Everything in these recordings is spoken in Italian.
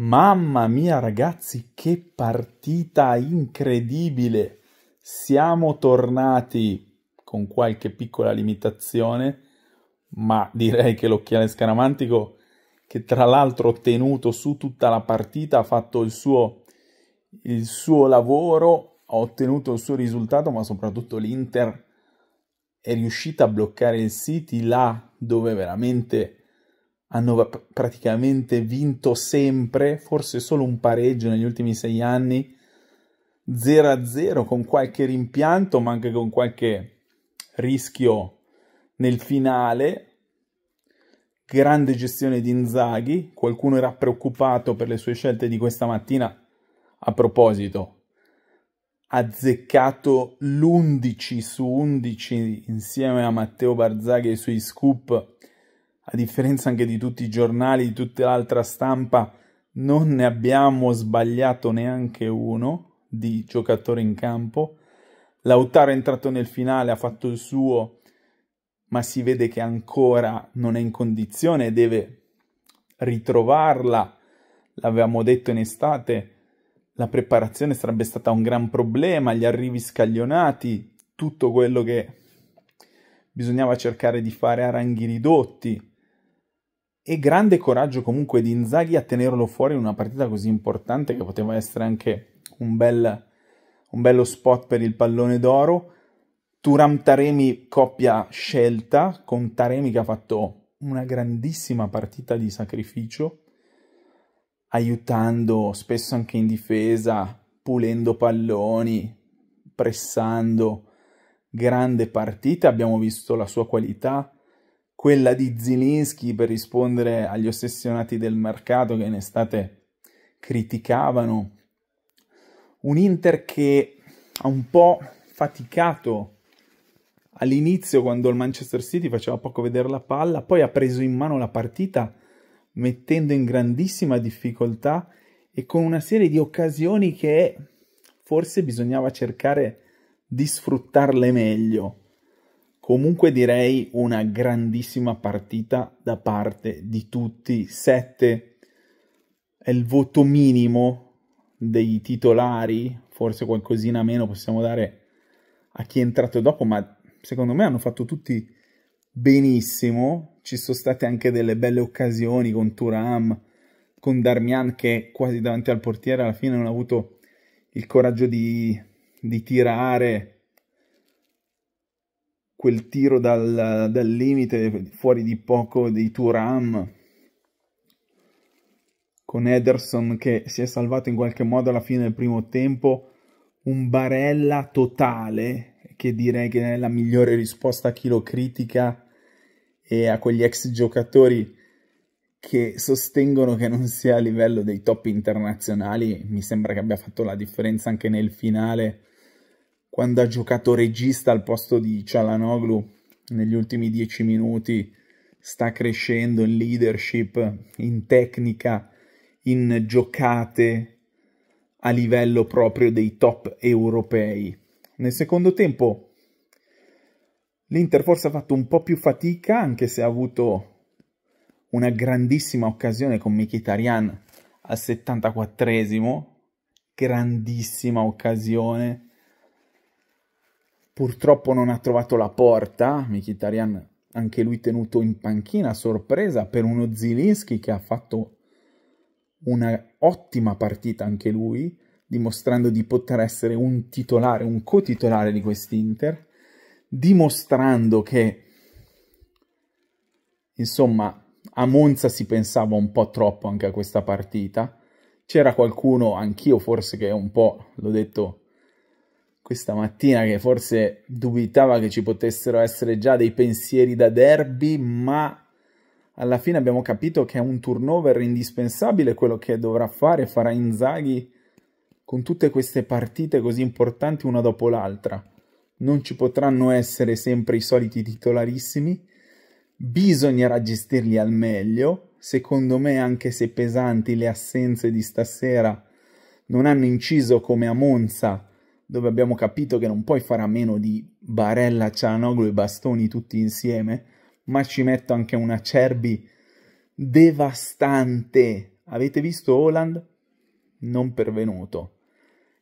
Mamma mia ragazzi, che partita incredibile! Siamo tornati con qualche piccola limitazione, ma direi che l'occhiale scaramantico, che tra l'altro tenuto su tutta la partita, ha fatto il suo, il suo lavoro, ha ottenuto il suo risultato, ma soprattutto l'Inter è riuscita a bloccare il City là dove veramente hanno praticamente vinto sempre, forse solo un pareggio negli ultimi sei anni, 0-0 con qualche rimpianto, ma anche con qualche rischio nel finale. Grande gestione di Inzaghi, qualcuno era preoccupato per le sue scelte di questa mattina. A proposito, azzeccato l'11 su 11 insieme a Matteo Barzaghi e i suoi scoop a differenza anche di tutti i giornali, di tutta l'altra stampa, non ne abbiamo sbagliato neanche uno di giocatore in campo. Lautaro è entrato nel finale, ha fatto il suo, ma si vede che ancora non è in condizione, deve ritrovarla. L'avevamo detto in estate, la preparazione sarebbe stata un gran problema, gli arrivi scaglionati, tutto quello che bisognava cercare di fare a ranghi ridotti e grande coraggio comunque di Inzaghi a tenerlo fuori in una partita così importante che poteva essere anche un, bel, un bello spot per il pallone d'oro. Turam Taremi coppia scelta con Taremi che ha fatto una grandissima partita di sacrificio, aiutando spesso anche in difesa, pulendo palloni, pressando. Grande partita, abbiamo visto la sua qualità quella di Zilinski per rispondere agli ossessionati del mercato che in estate criticavano. Un Inter che ha un po' faticato all'inizio quando il Manchester City faceva poco vedere la palla, poi ha preso in mano la partita mettendo in grandissima difficoltà e con una serie di occasioni che forse bisognava cercare di sfruttarle meglio. Comunque direi una grandissima partita da parte di tutti. Sette è il voto minimo dei titolari, forse qualcosina meno possiamo dare a chi è entrato dopo, ma secondo me hanno fatto tutti benissimo. Ci sono state anche delle belle occasioni con Turam, con Darmian che quasi davanti al portiere alla fine non ha avuto il coraggio di, di tirare quel tiro dal, dal limite fuori di poco dei Turam con Ederson che si è salvato in qualche modo alla fine del primo tempo, un barella totale che direi che è la migliore risposta a chi lo critica e a quegli ex giocatori che sostengono che non sia a livello dei top internazionali, mi sembra che abbia fatto la differenza anche nel finale quando ha giocato regista al posto di Cialanoglu negli ultimi dieci minuti, sta crescendo in leadership, in tecnica, in giocate a livello proprio dei top europei. Nel secondo tempo l'Inter forse ha fatto un po' più fatica, anche se ha avuto una grandissima occasione con Mkhitaryan al 74esimo, grandissima occasione purtroppo non ha trovato la porta, Mkhitaryan anche lui tenuto in panchina, sorpresa per uno Zilinski che ha fatto una ottima partita anche lui, dimostrando di poter essere un titolare, un co-titolare di quest'Inter, dimostrando che, insomma, a Monza si pensava un po' troppo anche a questa partita, c'era qualcuno, anch'io forse che un po', l'ho detto, questa mattina che forse dubitava che ci potessero essere già dei pensieri da derby, ma alla fine abbiamo capito che è un turnover indispensabile quello che dovrà fare, farà Inzaghi con tutte queste partite così importanti una dopo l'altra. Non ci potranno essere sempre i soliti titolarissimi, bisognerà gestirli al meglio, secondo me anche se pesanti le assenze di stasera non hanno inciso come a Monza dove abbiamo capito che non puoi fare a meno di Barella, Cianoglu e Bastoni tutti insieme, ma ci metto anche una Cerbi devastante. Avete visto Holland? Non pervenuto.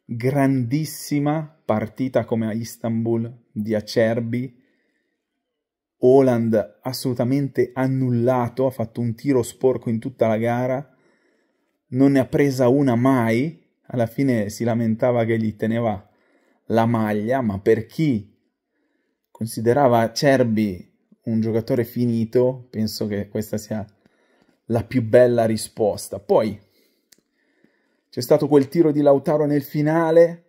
Grandissima partita come a Istanbul di Acerbi. Holland assolutamente annullato, ha fatto un tiro sporco in tutta la gara, non ne ha presa una mai, alla fine si lamentava che gli teneva la maglia, ma per chi considerava Cerbi un giocatore finito, penso che questa sia la più bella risposta. Poi c'è stato quel tiro di Lautaro nel finale,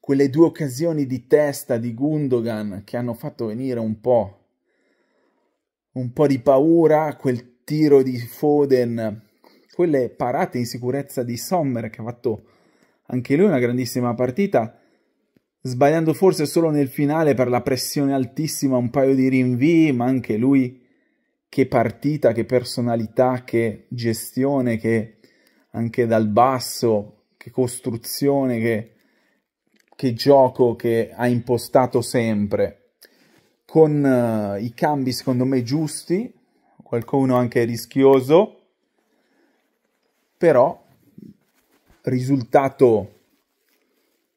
quelle due occasioni di testa di Gundogan che hanno fatto venire un po' un po' di paura, quel tiro di Foden, quelle parate in sicurezza di Sommer che ha fatto anche lui una grandissima partita sbagliando forse solo nel finale per la pressione altissima, un paio di rinvii, ma anche lui che partita, che personalità, che gestione, che anche dal basso, che costruzione, che, che gioco che ha impostato sempre. Con uh, i cambi secondo me giusti, qualcuno anche rischioso, però risultato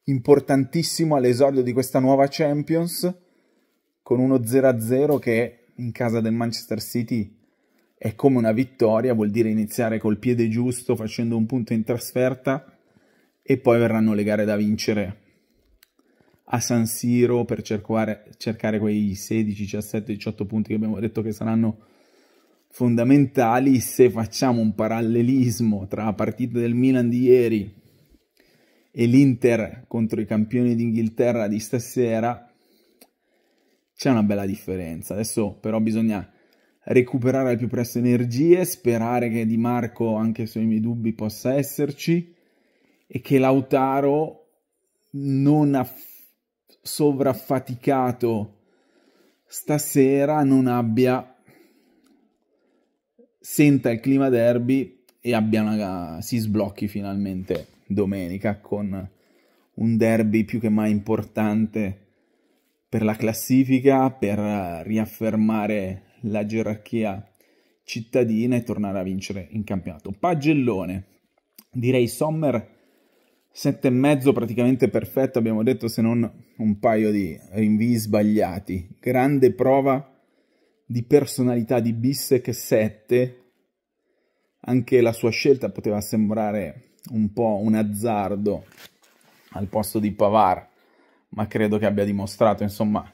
importantissimo all'esordio di questa nuova Champions con uno 0-0 che in casa del Manchester City è come una vittoria, vuol dire iniziare col piede giusto facendo un punto in trasferta e poi verranno le gare da vincere a San Siro per cercare, cercare quei 16, 17, 18 punti che abbiamo detto che saranno fondamentali se facciamo un parallelismo tra la partita del Milan di ieri e l'Inter contro i campioni d'Inghilterra di stasera, c'è una bella differenza. Adesso però bisogna recuperare al più presto energie, sperare che Di Marco, anche se ho i miei dubbi, possa esserci e che Lautaro non ha sovraffaticato stasera, non abbia senta il clima derby e abbia una, si sblocchi finalmente domenica con un derby più che mai importante per la classifica, per riaffermare la gerarchia cittadina e tornare a vincere in campionato. Pagellone, direi Sommer 7,5 praticamente perfetto, abbiamo detto se non un paio di rinvii sbagliati. Grande prova di personalità di Bissek 7, anche la sua scelta poteva sembrare un po' un azzardo al posto di Pavar, ma credo che abbia dimostrato, insomma,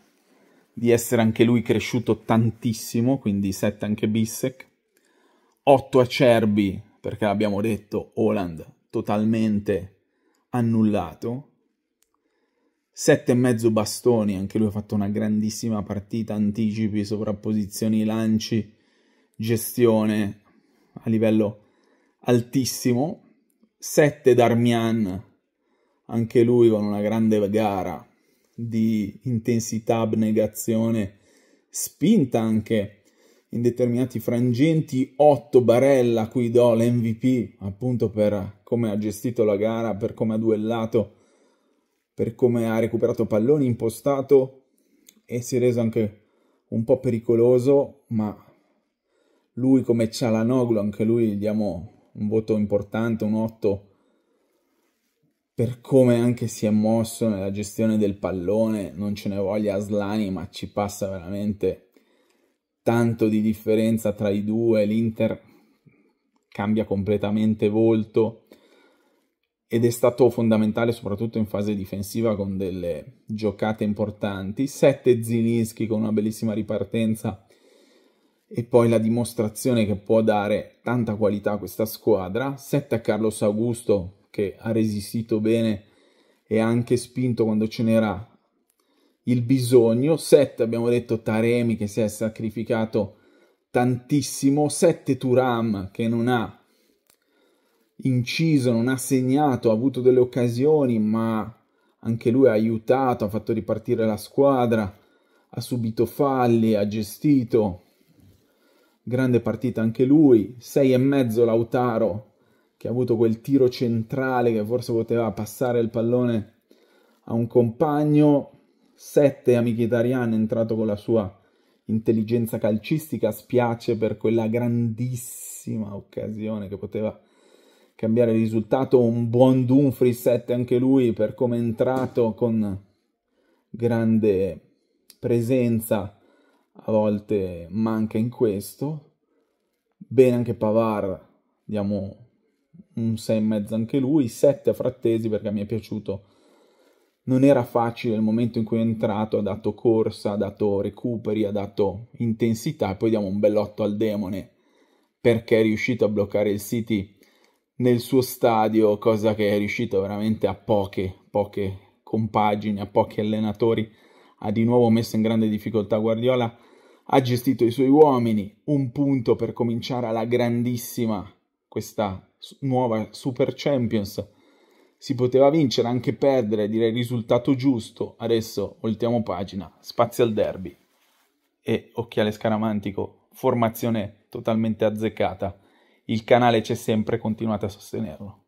di essere anche lui cresciuto tantissimo, quindi 7 anche Bissek. 8 acerbi, perché l'abbiamo detto Holland totalmente annullato. 7,5 bastoni, anche lui ha fatto una grandissima partita, anticipi, sovrapposizioni, lanci, gestione, a livello altissimo. 7 Darmian, anche lui con una grande gara di intensità, abnegazione, spinta anche in determinati frangenti. 8 Barella, a cui do l'MVP appunto per come ha gestito la gara, per come ha duellato, per come ha recuperato palloni, impostato e si è reso anche un po' pericoloso, ma lui come Cialanoglu, anche lui gli diamo un voto importante, un 8 per come anche si è mosso nella gestione del pallone, non ce ne voglia Slani, ma ci passa veramente tanto di differenza tra i due, l'Inter cambia completamente volto ed è stato fondamentale soprattutto in fase difensiva con delle giocate importanti, 7 Zilinski con una bellissima ripartenza e poi la dimostrazione che può dare tanta qualità a questa squadra. 7 a Carlos Augusto che ha resistito bene e ha anche spinto quando ce n'era il bisogno. 7 abbiamo detto Taremi che si è sacrificato tantissimo. 7 Turam che non ha inciso, non ha segnato, ha avuto delle occasioni ma anche lui ha aiutato, ha fatto ripartire la squadra, ha subito falli, ha gestito grande partita anche lui, 6 e mezzo Lautaro che ha avuto quel tiro centrale che forse poteva passare il pallone a un compagno, 7 a Mkhitaryan entrato con la sua intelligenza calcistica, spiace per quella grandissima occasione che poteva cambiare il risultato, un buon Dumfries 7 anche lui per come è entrato con grande presenza a volte manca in questo. Bene anche Pavar, diamo un 6,5 anche lui, 7 a Frattesi perché mi è piaciuto. Non era facile il momento in cui è entrato, ha dato corsa, ha dato recuperi, ha dato intensità e poi diamo un bell'otto al demone perché è riuscito a bloccare il City nel suo stadio, cosa che è riuscito veramente a poche, poche compagini, a pochi allenatori. Ha di nuovo messo in grande difficoltà Guardiola ha gestito i suoi uomini, un punto per cominciare alla grandissima questa nuova Super Champions. Si poteva vincere, anche perdere, direi risultato giusto. Adesso voltiamo pagina, spazio al derby e occhiale scaramantico, formazione totalmente azzeccata. Il canale c'è sempre, continuate a sostenerlo.